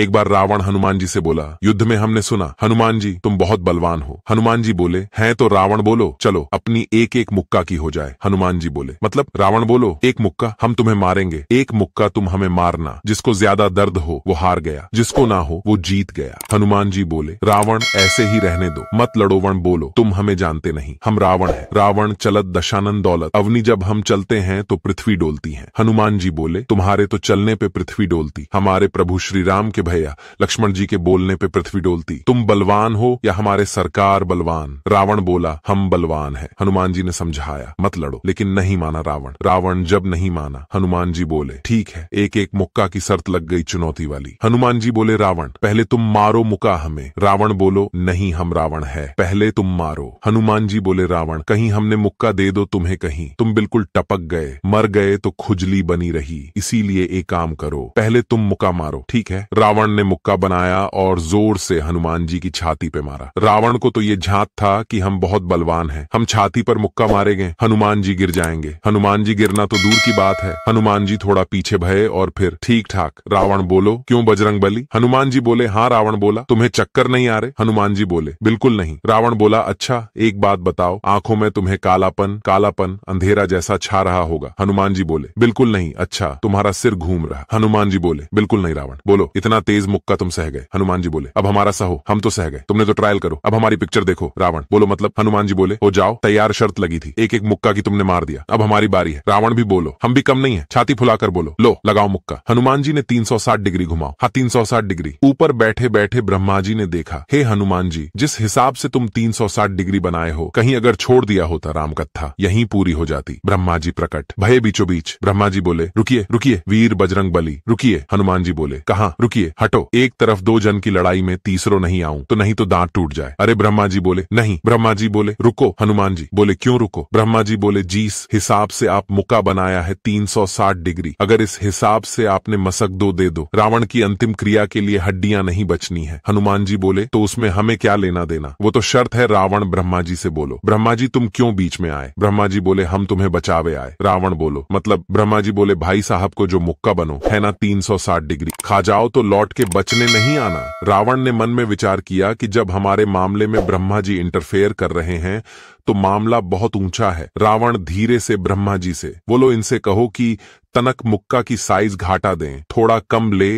एक बार रावण हनुमान जी से बोला युद्ध में हमने सुना हनुमान जी तुम बहुत बलवान हो हनुमान जी बोले हैं तो रावण बोलो चलो अपनी एक एक मुक्का की हो जाए हनुमान जी बोले मतलब रावण बोलो एक मुक्का हम तुम्हें मारेंगे एक मुक्का तुम हमें मारना जिसको ज्यादा दर्द हो वो हार गया जिसको ना हो वो जीत गया हनुमान जी बोले रावण ऐसे ही रहने दो मत लड़ोवण बोलो तुम हमें जानते नहीं हम रावण है रावण चलत दशानंद दौलत अवनी जब हम चलते हैं तो पृथ्वी डोलती है हनुमान जी बोले तुम्हारे तो चलने पे पृथ्वी डोलती हमारे प्रभु श्री राम के भैया लक्ष्मण जी के बोलने पे पृथ्वी डोलती तुम बलवान हो या हमारे सरकार बलवान रावण बोला हम बलवान है हनुमान जी ने समझाया मत लड़ो लेकिन नहीं माना रावण रावण जब नहीं माना हनुमान जी बोले ठीक है एक एक मुक्का की शर्त लग गई चुनौती वाली हनुमान जी बोले रावण पहले तुम मारो मुका हमें रावण बोलो नहीं हम रावण है पहले तुम मारो हनुमान जी बोले रावण कहीं हमने मुक्का दे दो तुम्हें कहीं तुम बिल्कुल टपक गए मर गए तो खुजली बनी रही इसीलिए एक काम करो पहले तुम मुक्का मारो ठीक है रावण रावण ने मुक्का बनाया और जोर से हनुमान जी की छाती पे मारा रावण को तो ये झात था कि हम बहुत बलवान हैं हम छाती पर मुक्का मारेंगे हनुमान जी गिर जाएंगे हनुमान जी गिरना तो दूर की बात है हनुमान जी थोड़ा पीछे भये और फिर ठीक ठाक रावण बोलो क्यों बजरंग हनुमान जी बोले हाँ रावण बोला तुम्हें चक्कर नहीं आ रहे हनुमान जी बोले बिल्कुल नहीं रावण बोला अच्छा एक बात बताओ आंखों में तुम्हें कालापन कालापन अंधेरा जैसा छा रहा होगा हनुमान जी बोले बिल्कुल नहीं अच्छा तुम्हारा सिर घूम रहा हनुमान जी बोले बिल्कुल नहीं रावण बोलो इतना इतना तेज मुक्का तुम सह गए हनुमान जी बोले अब हमारा सहो हम तो सह गए तुमने तो ट्रायल करो अब हमारी पिक्चर देखो रावण बोलो मतलब हनुमान जी बोले हो जाओ तैयार शर्त लगी थी एक एक मुक्का की तुमने मार दिया अब हमारी बारी है रावण भी बोलो हम भी कम नहीं है छाती फुलाकर बोलो लो लगाओ मुक्का हनुमान जी ने तीन डिग्री घुमाओ हाँ तीन डिग्री ऊपर बैठे बैठे ब्रह्मा जी ने देखा हे हनुमान जी जिस हिसाब से तुम तीन डिग्री बनाए हो कहीं अगर छोड़ दिया होता राम कथा यही पूरी हो जाती ब्रह्मा जी प्रकट भय बीचो बीच ब्रह्मा जी बोले रुकिए रुकिए वीर बजरंग बली रुकिए हनुमान जी बोले कहा रुकिए हटो एक तरफ दो जन की लड़ाई में तीसरो नहीं आऊं तो नहीं तो दांत टूट जाए अरे ब्रह्मा जी बोले नहीं ब्रह्मा जी बोले रुको हनुमान जी बोले क्यों रुको ब्रह्मा जी बोले जीस हिसाब से आप मुक्का बनाया है 360 डिग्री अगर इस हिसाब से आपने मसक दो दे दो रावण की अंतिम क्रिया के लिए हड्डियां नहीं बचनी है हनुमान जी बोले तो उसमें हमें क्या लेना देना वो तो शर्त है रावण ब्रह्मा जी से बोलो ब्रह्मा जी तुम क्यों बीच में आए ब्रह्मा जी बोले हम तुम्हें बचावे आए रावण बोलो मतलब ब्रह्मा जी बोले भाई साहब को जो मुक्का बनो है ना 360 डिग्री खा जाओ तो लौट के बचने नहीं आना रावण ने मन में विचार किया कि जब हमारे मामले में ब्रह्मा जी इंटरफेयर कर रहे हैं तो मामला बहुत ऊंचा है रावण धीरे से ब्रह्मा जी से बोलो इनसे कहो कि तनक मुक्का की साइज घाटा दें थोड़ा कम ले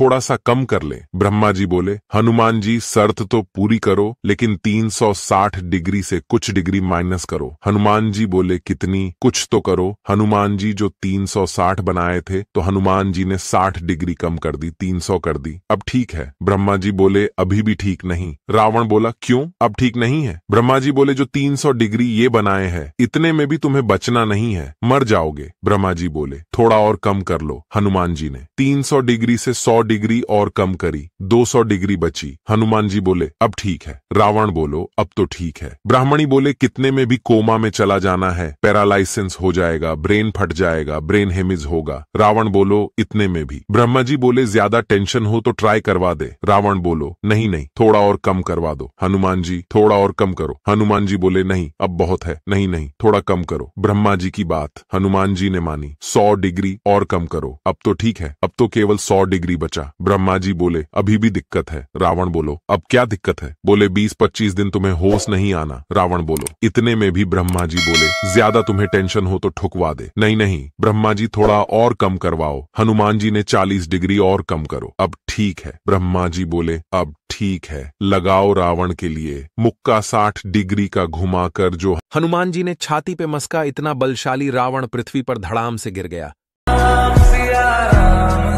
थोड़ा सा कम कर ले ब्रह्मा जी बोले हनुमान जी शर्त तो पूरी करो लेकिन 360 डिग्री से कुछ डिग्री माइनस करो हनुमान जी बोले कितनी कुछ तो करो हनुमान जी जो 360 बनाए थे तो हनुमान जी ने 60 डिग्री कम कर दी 300 कर दी अब ठीक है ब्रह्मा जी बोले अभी भी ठीक नहीं रावण बोला क्यों अब ठीक नहीं है ब्रह्मा जी बोले जो तीन डिग्री ये बनाए है इतने में भी तुम्हें बचना नहीं है मर जाओगे ब्रह्मा जी बोले थोड़ा और कम कर लो हनुमान जी ने तीन डिग्री से सौ डिग्री और कम करी 200 डिग्री बची हनुमान जी बोले अब ठीक है रावण बोलो अब तो ठीक है ब्राह्मणी बोले कितने में भी कोमा में चला जाना है पैरालाइसेंस हो जाएगा ब्रेन फट जाएगा ब्रेन हेमिज होगा रावण बोलो इतने में भी ब्रह्मा जी बोले ज्यादा टेंशन हो तो ट्राई करवा दे रावण बोलो नहीं नहीं थोड़ा और कम करवा दो हनुमान जी थोड़ा और कम करो हनुमान जी बोले नहीं अब बहुत है नहीं नहीं थोड़ा कम करो ब्रह्मा जी की बात हनुमान जी ने मानी सौ डिग्री और कम करो अब तो ठीक है अब तो केवल सौ डिग्री बच बचा ब्रह्मा जी बोले अभी भी दिक्कत है रावण बोलो अब क्या दिक्कत है बोले बीस पच्चीस दिन तुम्हें होश नहीं आना रावण बोलो इतने में भी ब्रह्मा जी बोले ज्यादा तुम्हें टेंशन हो तो ठुकवा दे नहीं नहीं ब्रह्मा जी थोड़ा और कम करवाओ हनुमान जी ने चालीस डिग्री और कम करो अब ठीक है ब्रह्मा जी बोले अब ठीक है लगाओ रावण के लिए मुक्का साठ डिग्री का घुमा जो हनुमान जी ने छाती पे मस्का इतना बलशाली रावण पृथ्वी पर धड़ाम से गिर गया राम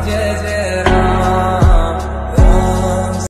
जय जय